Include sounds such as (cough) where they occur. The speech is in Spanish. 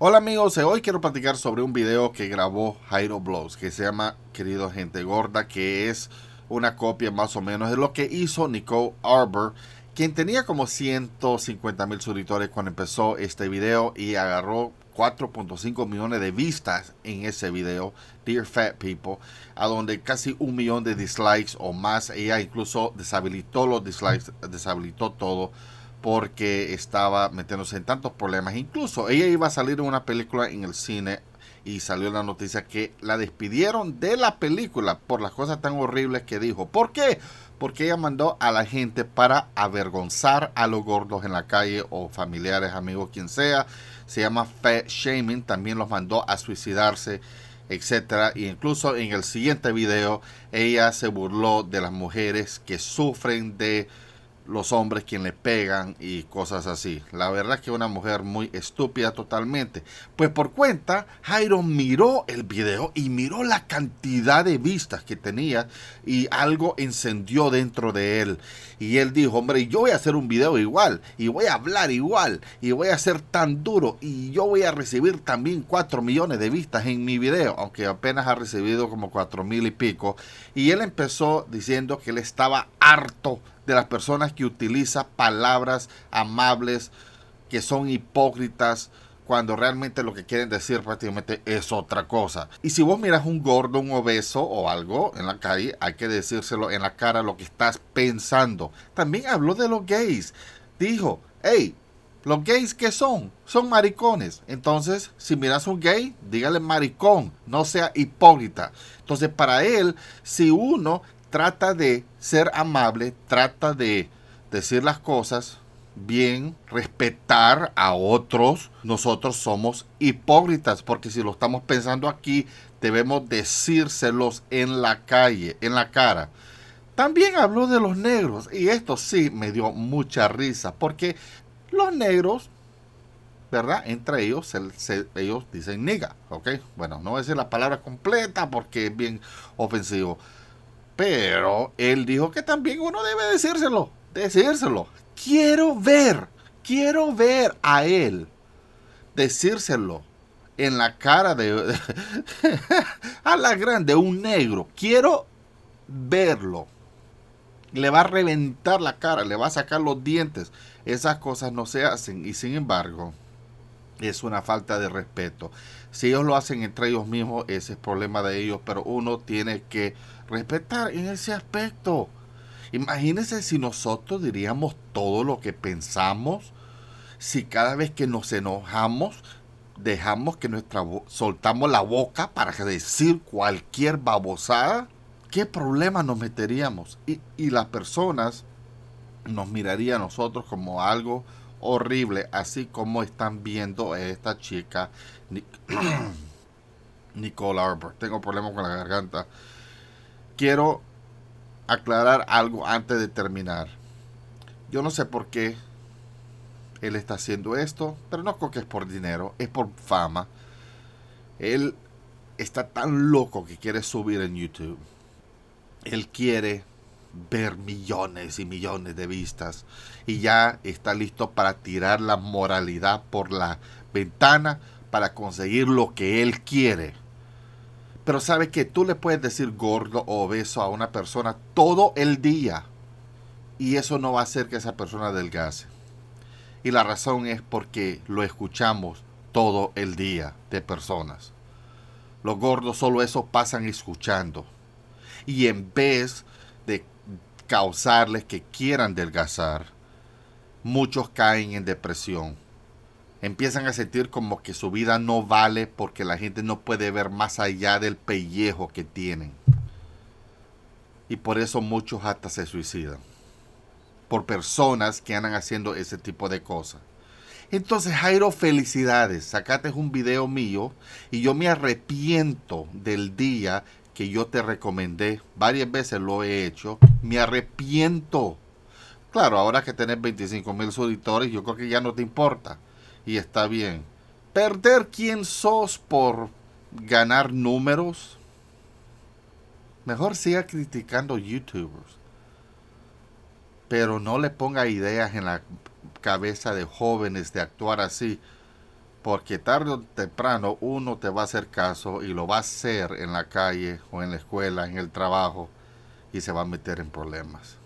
Hola amigos, hoy quiero platicar sobre un video que grabó Jairo Blows que se llama Querido Gente Gorda, que es una copia más o menos de lo que hizo Nicole Arbor, quien tenía como 150 mil suscriptores cuando empezó este video y agarró 4.5 millones de vistas en ese video, Dear Fat People, a donde casi un millón de dislikes o más, ella incluso deshabilitó los dislikes, deshabilitó todo porque estaba metiéndose en tantos problemas. Incluso ella iba a salir en una película en el cine y salió la noticia que la despidieron de la película por las cosas tan horribles que dijo. ¿Por qué? Porque ella mandó a la gente para avergonzar a los gordos en la calle o familiares, amigos, quien sea. Se llama Fat Shaming. También los mandó a suicidarse, Etcétera. Y e incluso en el siguiente video ella se burló de las mujeres que sufren de los hombres quien le pegan y cosas así. La verdad es que una mujer muy estúpida totalmente. Pues por cuenta, Jairo miró el video y miró la cantidad de vistas que tenía y algo encendió dentro de él. Y él dijo, hombre, yo voy a hacer un video igual y voy a hablar igual y voy a ser tan duro y yo voy a recibir también 4 millones de vistas en mi video, aunque apenas ha recibido como 4 mil y pico. Y él empezó diciendo que él estaba harto de las personas que utiliza palabras amables, que son hipócritas, cuando realmente lo que quieren decir prácticamente es otra cosa. Y si vos miras un gordo, un obeso o algo en la calle, hay que decírselo en la cara lo que estás pensando. También habló de los gays. Dijo, hey, los gays que son, son maricones. Entonces, si miras a un gay, dígale maricón, no sea hipócrita. Entonces, para él, si uno trata de ser amable, trata de decir las cosas bien, respetar a otros. Nosotros somos hipócritas porque si lo estamos pensando aquí, debemos decírselos en la calle, en la cara. También habló de los negros y esto sí me dio mucha risa porque los negros, ¿verdad? Entre ellos, ellos dicen niga, ¿ok? Bueno, no voy a decir la palabra completa porque es bien ofensivo. Pero él dijo que también uno debe decírselo, decírselo. Quiero ver, quiero ver a él decírselo en la cara de, (laughs) a la grande un negro. Quiero verlo. Le va a reventar la cara, le va a sacar los dientes. Esas cosas no se hacen y sin embargo es una falta de respeto. Si ellos lo hacen entre ellos mismos, ese es problema de ellos, pero uno tiene que respetar en ese aspecto. Imagínense si nosotros diríamos todo lo que pensamos, si cada vez que nos enojamos dejamos que nuestra soltamos la boca para decir cualquier babosada, ¿qué problema nos meteríamos? Y, y las personas nos mirarían a nosotros como algo horrible, así como están viendo esta chica, (clears throat) Nicole Arbor. Tengo problemas con la garganta. Quiero aclarar algo antes de terminar. Yo no sé por qué él está haciendo esto, pero no creo que es por dinero, es por fama. Él está tan loco que quiere subir en YouTube. Él quiere ver millones y millones de vistas y ya está listo para tirar la moralidad por la ventana para conseguir lo que él quiere. Pero sabe que tú le puedes decir gordo o obeso a una persona todo el día y eso no va a hacer que esa persona adelgace. Y la razón es porque lo escuchamos todo el día de personas. Los gordos solo eso pasan escuchando. Y en vez de causarles que quieran adelgazar. muchos caen en depresión. Empiezan a sentir como que su vida no vale porque la gente no puede ver más allá del pellejo que tienen. Y por eso muchos hasta se suicidan. Por personas que andan haciendo ese tipo de cosas. Entonces, Jairo, felicidades. Sacate un video mío y yo me arrepiento del día que yo te recomendé. Varias veces lo he hecho. Me arrepiento. Claro, ahora que tenés 25 mil suscriptores yo creo que ya no te importa. Y está bien. Perder quién sos por ganar números. Mejor siga criticando youtubers. Pero no le ponga ideas en la cabeza de jóvenes de actuar así. Porque tarde o temprano uno te va a hacer caso y lo va a hacer en la calle o en la escuela, en el trabajo y se va a meter en problemas.